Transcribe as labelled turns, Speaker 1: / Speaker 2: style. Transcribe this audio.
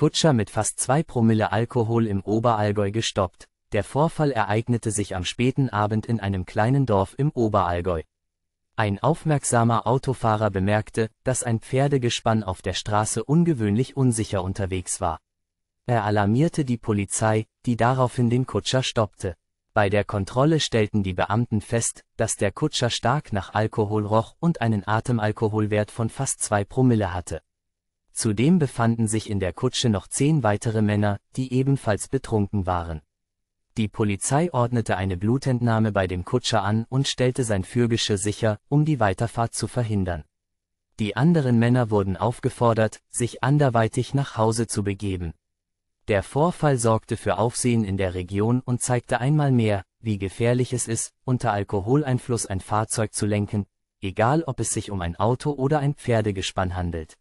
Speaker 1: Kutscher mit fast zwei Promille Alkohol im Oberallgäu gestoppt. Der Vorfall ereignete sich am späten Abend in einem kleinen Dorf im Oberallgäu. Ein aufmerksamer Autofahrer bemerkte, dass ein Pferdegespann auf der Straße ungewöhnlich unsicher unterwegs war. Er alarmierte die Polizei, die daraufhin den Kutscher stoppte. Bei der Kontrolle stellten die Beamten fest, dass der Kutscher stark nach Alkohol roch und einen Atemalkoholwert von fast zwei Promille hatte. Zudem befanden sich in der Kutsche noch zehn weitere Männer, die ebenfalls betrunken waren. Die Polizei ordnete eine Blutentnahme bei dem Kutscher an und stellte sein Fürgeschirr sicher, um die Weiterfahrt zu verhindern. Die anderen Männer wurden aufgefordert, sich anderweitig nach Hause zu begeben. Der Vorfall sorgte für Aufsehen in der Region und zeigte einmal mehr, wie gefährlich es ist, unter Alkoholeinfluss ein Fahrzeug zu lenken, egal ob es sich um ein Auto oder ein Pferdegespann handelt.